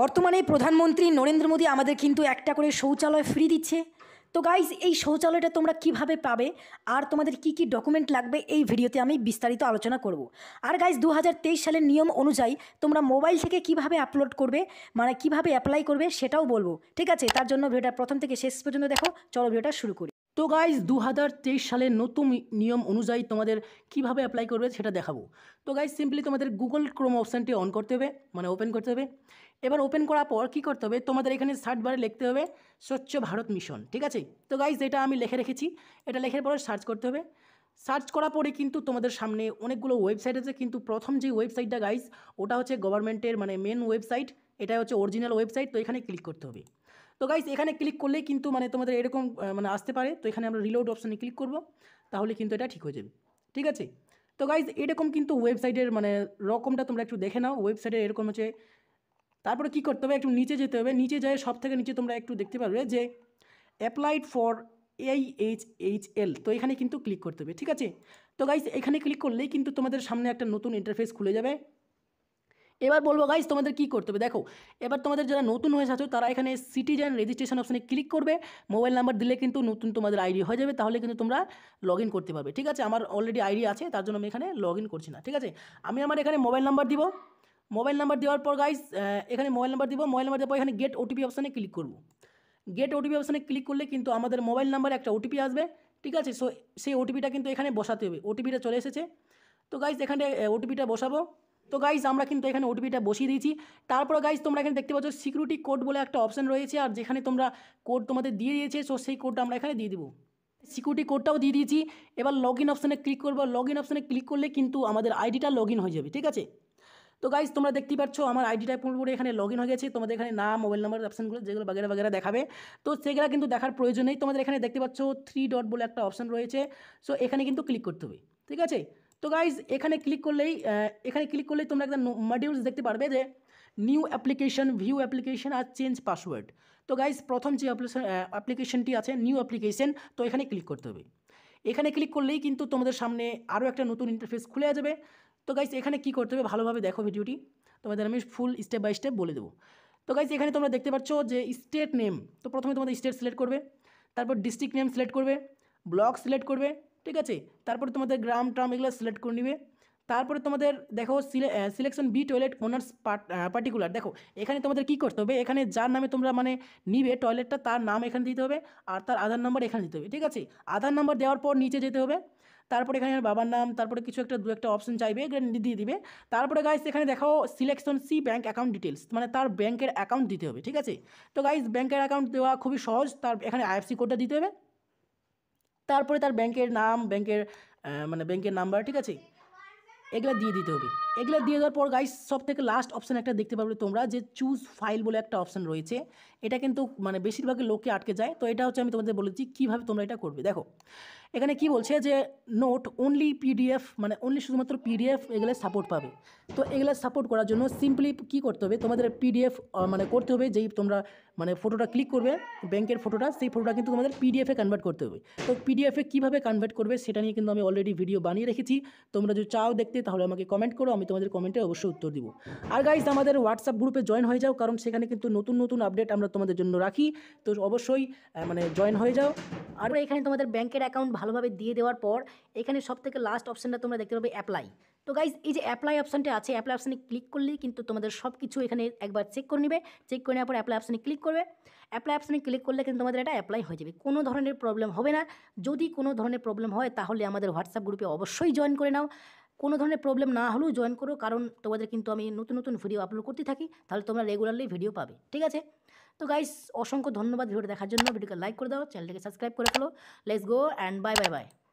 বর্তমানে প্রধানমন্ত্রী নরেন্দ্র মোদী আমাদের কিন্তু একটা করে শৌচালয় ফ্রি দিচ্ছে তো গাইজ এই শৌচালয়টা তোমরা কিভাবে পাবে আর তোমাদের কি কি ডকুমেন্ট লাগবে এই ভিডিওতে আমি বিস্তারিত আলোচনা করব। আর গাইজ দু সালের নিয়ম অনুযায়ী তোমরা মোবাইল থেকে কিভাবে আপলোড করবে মানে কিভাবে অ্যাপ্লাই করবে সেটাও বলবো ঠিক আছে তার জন্য ভিডিওটা প্রথম থেকে শেষ পর্যন্ত দেখো চলো ভিডিওটা শুরু করি তো গাইজ দু হাজার তেইশ সালের নতুন নিয়ম অনুযায়ী তোমাদের কিভাবে অ্যাপ্লাই করবে সেটা দেখাবো তো গাইজ সিম্পলি তোমাদের গুগল ক্রোম অপশানটি অন করতে হবে মানে ওপেন করতে হবে এবার ওপেন করার পর কি করতে হবে তোমাদের এখানে সার্চ বারে লিখতে হবে স্বচ্ছ ভারত মিশন ঠিক আছে তো গাইজ এটা আমি লিখে রেখেছি এটা লেখার পরে সার্চ করতে হবে সার্চ করার পরে কিন্তু তোমাদের সামনে অনেকগুলো ওয়েবসাইট আছে কিন্তু প্রথম যে ওয়েবসাইটটা গাইজ ওটা হচ্ছে গভর্নমেন্টের মানে মেন ওয়েবসাইট এটা হচ্ছে অরিজিনাল ওয়েবসাইট তো এখানে ক্লিক করতে হবে তো গাইস এখানে ক্লিক করলে কিন্তু মানে তোমাদের এরকম মানে আসতে পারে তো এখানে আমরা রিলোড অপশানে ক্লিক করব তাহলে কিন্তু এটা ঠিক হয়ে যাবে ঠিক আছে তো গাইজ এরকম কিন্তু ওয়েবসাইটের মানে রকমটা তোমরা একটু দেখে নাও ওয়েবসাইটের এরকম হচ্ছে তারপরে কি করতে হবে একটু নিচে যেতে হবে নিচে যায় সব থেকে নিচে তোমরা একটু দেখতে পারবে যে অ্যাপ্লাইড ফর এই এইচ এইচ এল তো এখানে কিন্তু ক্লিক করতে হবে ঠিক আছে তো গাইজ এখানে ক্লিক করলেই কিন্তু তোমাদের সামনে একটা নতুন ইন্টারফেস খুলে যাবে এবার বলবো গাইজ তোমাদের কি করতে হবে দেখো এবার তোমাদের যারা নতুন হয়ে আছো তারা এখানে সিটিজেন রেজিস্ট্রেশন অপশানে ক্লিক করবে মোবাইল নাম্বার দিলে কিন্তু নতুন তোমাদের আইডি হয়ে যাবে তাহলে কিন্তু তোমরা লগ করতে পারবে ঠিক আছে আমার অলরেডি আইডি আছে তার জন্য আমি এখানে লগ করছি না ঠিক আছে আমি আমার এখানে মোবাইল নাম্বার দিব মোবাইল নাম্বার দেওয়ার পর গাইজ এখানে মোবাইল নাম্বার দিব মোবাইল নাম্বার দেওয়ার পর এখানে গেট ওটিপি অপশানে ক্লিক করবো গেট ওটিপি অপশানে ক্লিক করলে কিন্তু আমাদের মোবাইল নাম্বারে একটা ওটিপি আসবে ঠিক আছে সো সেই ওটিপিটা কিন্তু এখানে বসাতে হবে ওটিপিটা চলে এসেছে তো গাইজ এখানে ওটিপিটা বসাবো তো গাইজ আমরা কিন্তু এখানে ওটিপিটা বসিয়ে দিয়েছি তারপর গাইজ তোমরা এখানে দেখতে পাচ্ছ সিকিউরিটি কোড বলে একটা অপশান রয়েছে আর যেখানে তোমরা কোড তোমাদের দিয়ে দিয়েছে সো সেই কোডটা আমরা এখানে দিয়ে দেবো সিকিউরিটি কোডটাও দিয়ে দিয়েছি এবার লগ ইন অপশানে ক্লিক করবো লগ ইন অপশানে ক্লিক করলে কিন্তু আমাদের আইডিটা লগ ইন হয়ে যাবে ঠিক আছে তো গাইজ তোমরা দেখতেই পাচ্ছ আমার আইডিটা পুরোপুরি এখানে লগ ইন হয়ে গেছে তোমাদের এখানে নাম মোবাইল নাম্বার অপশানগুলো যেগুলো বাগেরা বাগেরা দেখাবে তো সেগুলো কিন্তু দেখার প্রয়োজন নেই তোমাদের এখানে দেখতে পাচ্ছ থ্রি ডট বলে একটা অপশান রয়েছে সো এখানে কিন্তু ক্লিক করতে হবে ঠিক আছে তো গাইজ এখানে ক্লিক করলেই এখানে ক্লিক করলেই তোমরা একটা মডিউলস দেখতে পারবে যে নিউ অ্যাপ্লিকেশন ভিউ অ্যাপ্লিকেশন আর চেঞ্জ পাসওয়ার্ড তো গাইজ প্রথম যে অ্যাপ্লিকেশনটি আছে নিউ অ্যাপ্লিকেশন তো এখানে ক্লিক করতে হবে এখানে ক্লিক করলেই কিন্তু তোমাদের সামনে আরও একটা নতুন ইন্টারফেস খুলে যাবে তো গাইজ এখানে কি করতে হবে ভালোভাবে দেখো ভিডিওটি তোমাদের আমি ফুল স্টেপ বাই স্টেপ বলে দেবো তো গাইজ এখানে তোমরা দেখতে পাচ্ছ যে স্টেট নেম তো প্রথমে তোমাদের স্টেট সিলেক্ট করবে তারপর ডিস্ট্রিক্ট নেম সিলেক্ট করবে ব্লক সিলেক্ট করবে ঠিক আছে তারপরে তোমাদের গ্রাম ট্রাম এগুলো সিলেক্ট করে নিবে তারপরে তোমাদের দেখো selection B toilet owners particular দেখো এখানে তোমাদের কি করতে হবে এখানে যার নামে তোমরা মানে নিবে টয়লেটটা তার নাম এখানে দিতে হবে আর তার আধার নাম্বার এখানে দিতে হবে ঠিক আছে আধার নাম্বার দেওয়ার পর নিচে যেতে হবে তারপরে এখানে বাবার নাম তারপরে কিছু একটা দু একটা অপশন চাইবে দিয়ে দিবে তারপরে গাইজ এখানে দেখো selection C bank account details মানে তার ব্যাঙ্কের অ্যাকাউন্ট দিতে হবে ঠিক আছে তো গাইজ ব্যাঙ্কের অ্যাকাউন্ট দেওয়া খুবই সহজ তার এখানে আইএফসি কোডটা দিতে হবে তারপরে তার ব্যাংকের নাম ব্যাংকের মানে ব্যাংকের নাম্বার ঠিক আছে এগুলো দিয়ে দিতে হবে এগুলো দিয়ে দেওয়ার পর গাইস সব থেকে লাস্ট অপশান একটা দেখতে পাবে তোমরা যে চুজ ফাইল বলে একটা অপশান রয়েছে এটা কিন্তু মানে বেশিরভাগ লোককে আটকে যায় তো এটা হচ্ছে আমি তোমাদের বলেছি কীভাবে তোমরা এটা করবে দেখো এখানে কি বলছে যে নোট অনলি পিডিএফ মানে ওনলি শুধুমাত্র পিডিএফ এগুলো সাপোর্ট পাবে তো এগুলো সাপোর্ট করার জন্য সিম্পলি কি করতে হবে তোমাদের পিডিএফ মানে করতে হবে যেই তোমরা মানে ফটোটা ক্লিক করবে ব্যাংকের ফটোটা সেই ফটোটা কিন্তু তোমাদের পিডিএফে কনভার্ট করতে হবে তো পিডিএফে কীভাবে কনভার্ট করবে সেটা নিয়ে কিন্তু আমি অলরেডি ভিডিও বানিয়ে রেখেছি তোমরা যদি চাও দেখতে তাহলে আমাকে কমেন্ট করো আমি তোমাদের কমেন্টে অবশ্যই উত্তর দিব আর গাইজ আমাদের হোয়াটসঅ্যাপ গ্রুপে জয়েন হয়ে যাও কারণ সেখানে কিন্তু নতুন নতুন আপডেট আমরা তোমাদের জন্য রাখি তো অবশ্যই মানে জয়েন হয়ে যাও আর এখানে তোমাদের ব্যাংকের অ্যাকাউন্ট ভালোভাবে দিয়ে দেওয়ার পর এখানে সব থেকে লাস্ট অপশানটা তোমরা দেখতে পাবে অ্যাপ্লাই তো গাইজ এই যে অ্যাপ্লাই অপশানটা আছে অ্যাপ্লাই অপশানে ক্লিক করলেই কিন্তু তোমাদের সব কিছু এখানে একবার চেক করে নেবে চেক করে নেওয়ার পর অ্যাপ্লাই অপশানে ক্লিক করবে অ্যাপ্লাই অপশানে ক্লিক করলে কিন্তু তোমাদের এটা অ্যাপ্লাই হয়ে যাবে কোনো ধরনের প্রবলেম হবে না যদি কোনো ধরনের প্রবলেম হয় তাহলে আমাদের হোয়াটসঅ্যাপ গ্রুপে অবশ্যই জয়েন করে নাও কোনো ধরনের প্রবলেম না হলেও জয়েন করো কারণ তোমাদের কিন্তু আমি নতুন নতুন ভিডিও আপলোড করতে থাকি তাহলে তোমরা রেগুলারলি ভিডিও পাবে ঠিক আছে তো গাইস অসংখ্য ধন্যবাদ ভিডিওটা দেখার জন্য ভিডিওকে লাইক করে দাও চ্যানেলটাকে সাবস্ক্রাইব করে ফেলো let's go and bye bye by